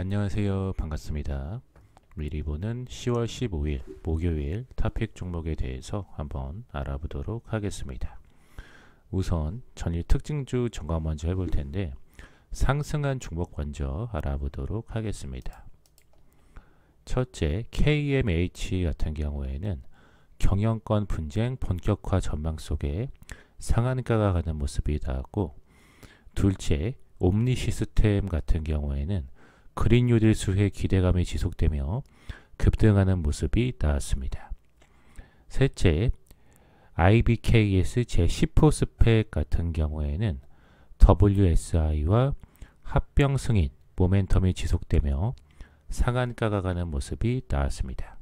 안녕하세요. 반갑습니다. 미리 보는 10월 15일 목요일 탑픽 종목에 대해서 한번 알아보도록 하겠습니다. 우선 전일 특징주 점검 먼저 해볼 텐데 상승한 종목 먼저 알아보도록 하겠습니다. 첫째, KMH 같은 경우에는 경영권 분쟁 본격화 전망 속에 상한가가 가는 모습이 나왔고 둘째, 옴니 시스템 같은 경우에는 그린 뉴딜 수혜 기대감이 지속되며 급등하는 모습이 나왔습니다. 셋째, IBKS 제10호 스펙 같은 경우에는 WSI와 합병 승인, 모멘텀이 지속되며 상한가가 가는 모습이 나왔습니다.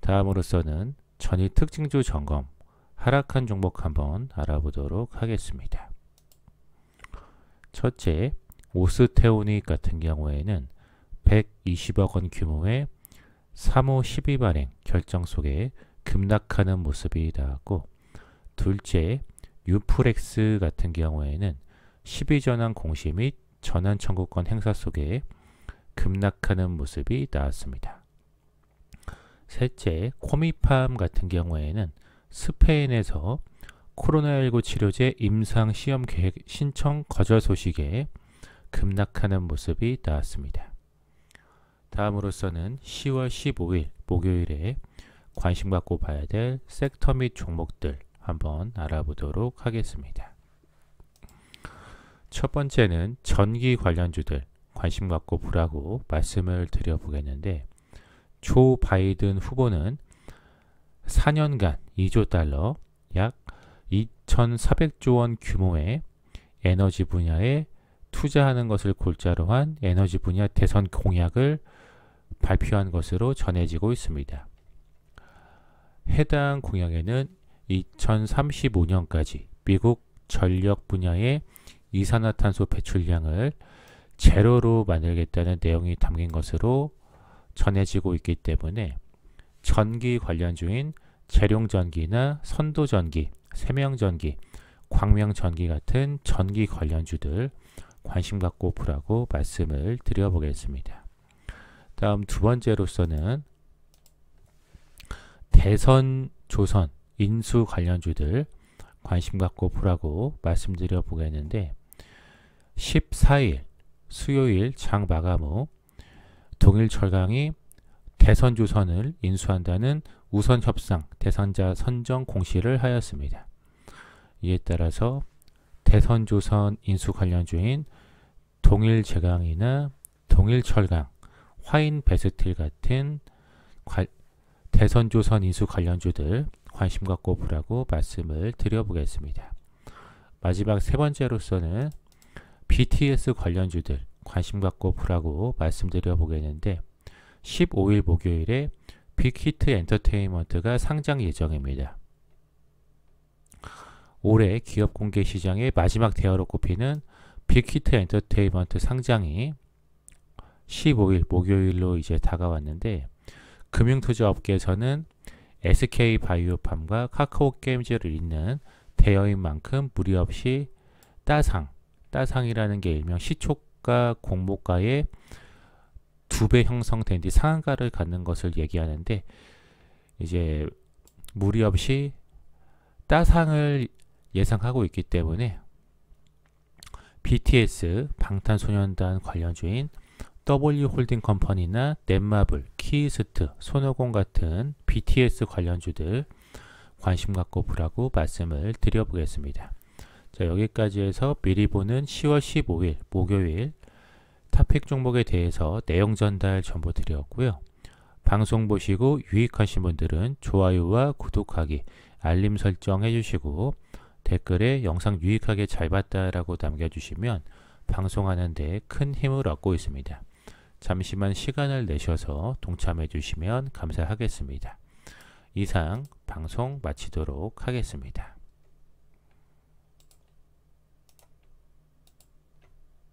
다음으로서는 전일 특징주 점검, 하락한 종목 한번 알아보도록 하겠습니다. 첫째, 오스테오닉 같은 경우에는 120억 원 규모의 3호 12발행 결정 속에 급락하는 모습이 나왔고 둘째, 유프렉스 같은 경우에는 12전환 공시 및 전환 청구권 행사 속에 급락하는 모습이 나왔습니다. 셋째, 코미팜 같은 경우에는 스페인에서 코로나19 치료제 임상 시험 계획 신청 거절 소식에 급락하는 모습이 나왔습니다. 다음으로서는 10월 15일 목요일에 관심 갖고 봐야 될 섹터 및 종목들 한번 알아보도록 하겠습니다. 첫 번째는 전기 관련주들 관심 갖고 보라고 말씀을 드려보겠는데 조 바이든 후보는 4년간 2조 달러 약 2,400조 원 규모의 에너지 분야의 투자하는 것을 골자로 한 에너지 분야 대선 공약을 발표한 것으로 전해지고 있습니다. 해당 공약에는 2035년까지 미국 전력 분야의 이산화탄소 배출량을 제로로 만들겠다는 내용이 담긴 것으로 전해지고 있기 때문에 전기 관련 중인 재룡전기나 선도전기, 세명전기, 광명전기 같은 전기 관련주들, 관심 갖고 보라고 말씀을 드려보겠습니다. 다음 두 번째로서는 대선, 조선, 인수 관련주들 관심 갖고 보라고 말씀드려 보겠는데 14일 수요일 장 마감 후 동일 철강이 대선 조선을 인수한다는 우선 협상 대상자 선정 공시를 하였습니다. 이에 따라서 대선조선 인수 관련주인 동일제강이나 동일철강, 화인베스틸 같은 대선조선 인수 관련주들 관심 갖고 보라고 말씀을 드려보겠습니다. 마지막 세 번째로서는 BTS 관련주들 관심 갖고 보라고 말씀드려보겠는데 15일 목요일에 빅히트 엔터테인먼트가 상장 예정입니다. 올해 기업 공개 시장의 마지막 대화로 꼽히는 빅히트 엔터테인먼트 상장이 15일 목요일로 이제 다가왔는데 금융투자 업계에서는 SK 바이오팜과 카카오 게임즈를 잇는 대여인 만큼 무리 없이 따상, 따상이라는 게 일명 시초가 공모가의 두 배 형성된 뒤 상한가를 갖는 것을 얘기하는데 이제 무리 없이 따상을 예상하고 있기 때문에 BTS, 방탄소년단 관련주인 W홀딩 컴퍼니나 넷마블, 키스트, 소노공 같은 BTS 관련주들 관심 갖고 보라고 말씀을 드려보겠습니다. 자, 여기까지 해서 미리 보는 10월 15일 목요일 탑픽 종목에 대해서 내용 전달 전부 드렸고요. 방송 보시고 유익하신 분들은 좋아요와 구독하기, 알림 설정 해주시고 댓글에 영상 유익하게 잘 봤다라고 남겨주시면 방송하는데 큰 힘을 얻고 있습니다. 잠시만 시간을 내셔서 동참해 주시면 감사하겠습니다. 이상 방송 마치도록 하겠습니다.